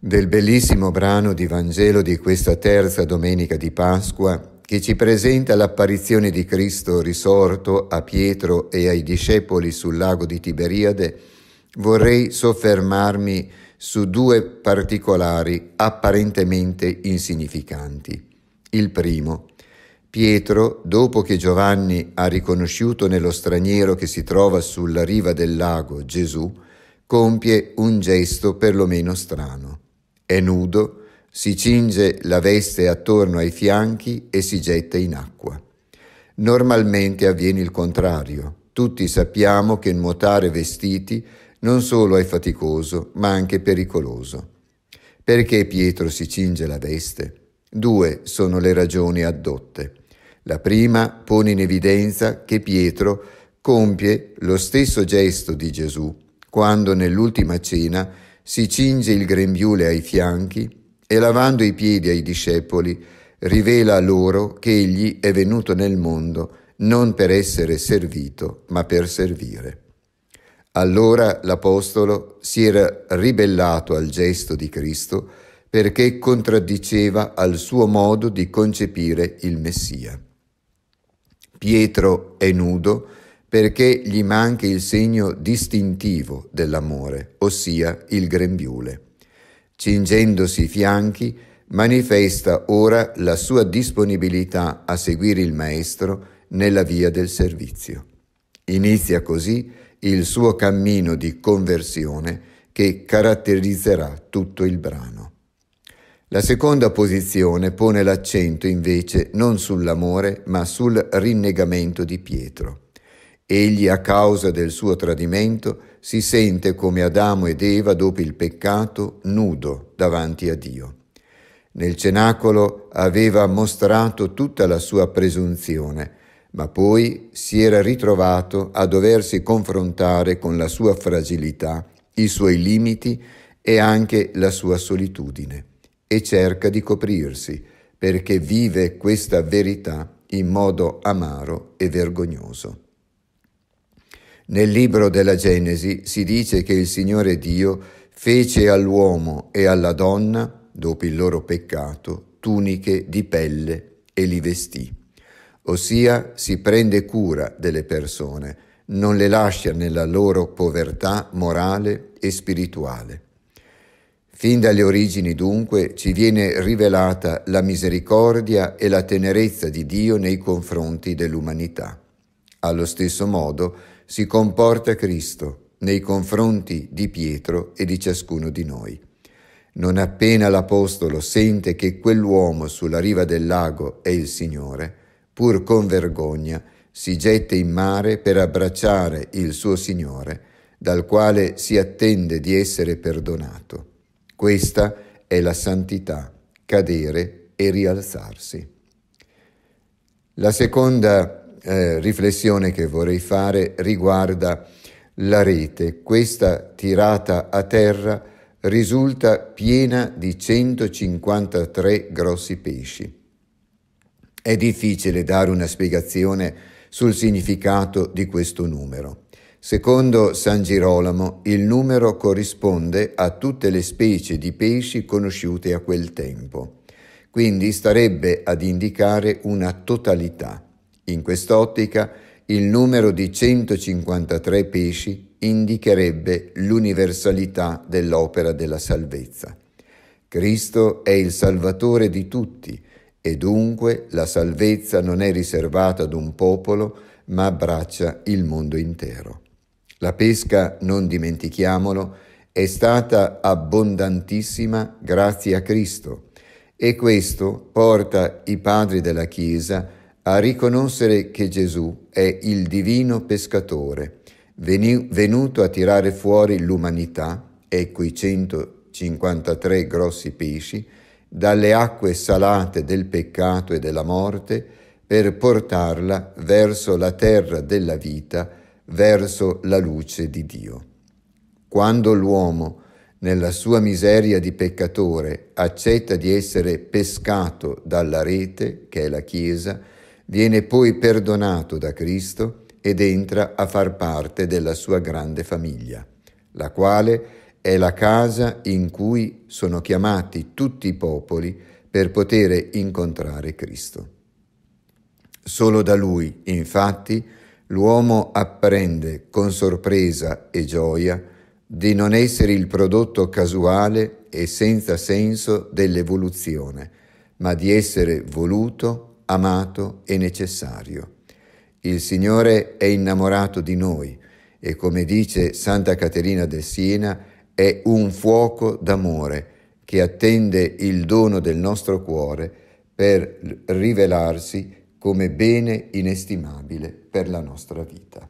del bellissimo brano di Vangelo di questa terza domenica di Pasqua che ci presenta l'apparizione di Cristo risorto a Pietro e ai discepoli sul lago di Tiberiade, vorrei soffermarmi su due particolari apparentemente insignificanti. Il primo, Pietro, dopo che Giovanni ha riconosciuto nello straniero che si trova sulla riva del lago Gesù, compie un gesto perlomeno strano. È nudo, si cinge la veste attorno ai fianchi e si getta in acqua. Normalmente avviene il contrario. Tutti sappiamo che nuotare vestiti non solo è faticoso, ma anche pericoloso. Perché Pietro si cinge la veste? Due sono le ragioni addotte. La prima pone in evidenza che Pietro compie lo stesso gesto di Gesù quando nell'ultima cena si cinge il grembiule ai fianchi e lavando i piedi ai discepoli rivela loro che egli è venuto nel mondo non per essere servito, ma per servire. Allora l'Apostolo si era ribellato al gesto di Cristo perché contraddiceva al suo modo di concepire il Messia. Pietro è nudo perché gli manca il segno distintivo dell'amore, ossia il grembiule. Cingendosi i fianchi, manifesta ora la sua disponibilità a seguire il Maestro nella via del servizio. Inizia così il suo cammino di conversione che caratterizzerà tutto il brano. La seconda posizione pone l'accento invece non sull'amore ma sul rinnegamento di Pietro. Egli, a causa del suo tradimento, si sente come Adamo ed Eva dopo il peccato nudo davanti a Dio. Nel cenacolo aveva mostrato tutta la sua presunzione, ma poi si era ritrovato a doversi confrontare con la sua fragilità, i suoi limiti e anche la sua solitudine, e cerca di coprirsi, perché vive questa verità in modo amaro e vergognoso. Nel libro della Genesi si dice che il Signore Dio fece all'uomo e alla donna, dopo il loro peccato, tuniche di pelle e li vestì. Ossia si prende cura delle persone, non le lascia nella loro povertà morale e spirituale. Fin dalle origini dunque ci viene rivelata la misericordia e la tenerezza di Dio nei confronti dell'umanità. Allo stesso modo, si comporta Cristo nei confronti di Pietro e di ciascuno di noi. Non appena l'Apostolo sente che quell'uomo sulla riva del lago è il Signore, pur con vergogna, si getta in mare per abbracciare il suo Signore, dal quale si attende di essere perdonato. Questa è la santità, cadere e rialzarsi. La seconda eh, riflessione che vorrei fare riguarda la rete. Questa tirata a terra risulta piena di 153 grossi pesci. È difficile dare una spiegazione sul significato di questo numero. Secondo San Girolamo, il numero corrisponde a tutte le specie di pesci conosciute a quel tempo, quindi starebbe ad indicare una totalità. In quest'ottica, il numero di 153 pesci indicherebbe l'universalità dell'opera della salvezza. Cristo è il Salvatore di tutti e dunque la salvezza non è riservata ad un popolo, ma abbraccia il mondo intero. La pesca, non dimentichiamolo, è stata abbondantissima grazie a Cristo e questo porta i padri della Chiesa a a riconoscere che Gesù è il divino pescatore, venuto a tirare fuori l'umanità ecco i 153 grossi pesci dalle acque salate del peccato e della morte per portarla verso la terra della vita, verso la luce di Dio. Quando l'uomo, nella sua miseria di peccatore, accetta di essere pescato dalla rete, che è la Chiesa, Viene poi perdonato da Cristo ed entra a far parte della sua grande famiglia, la quale è la casa in cui sono chiamati tutti i popoli per poter incontrare Cristo. Solo da lui, infatti, l'uomo apprende con sorpresa e gioia di non essere il prodotto casuale e senza senso dell'evoluzione, ma di essere voluto amato e necessario. Il Signore è innamorato di noi e come dice Santa Caterina del Siena è un fuoco d'amore che attende il dono del nostro cuore per rivelarsi come bene inestimabile per la nostra vita.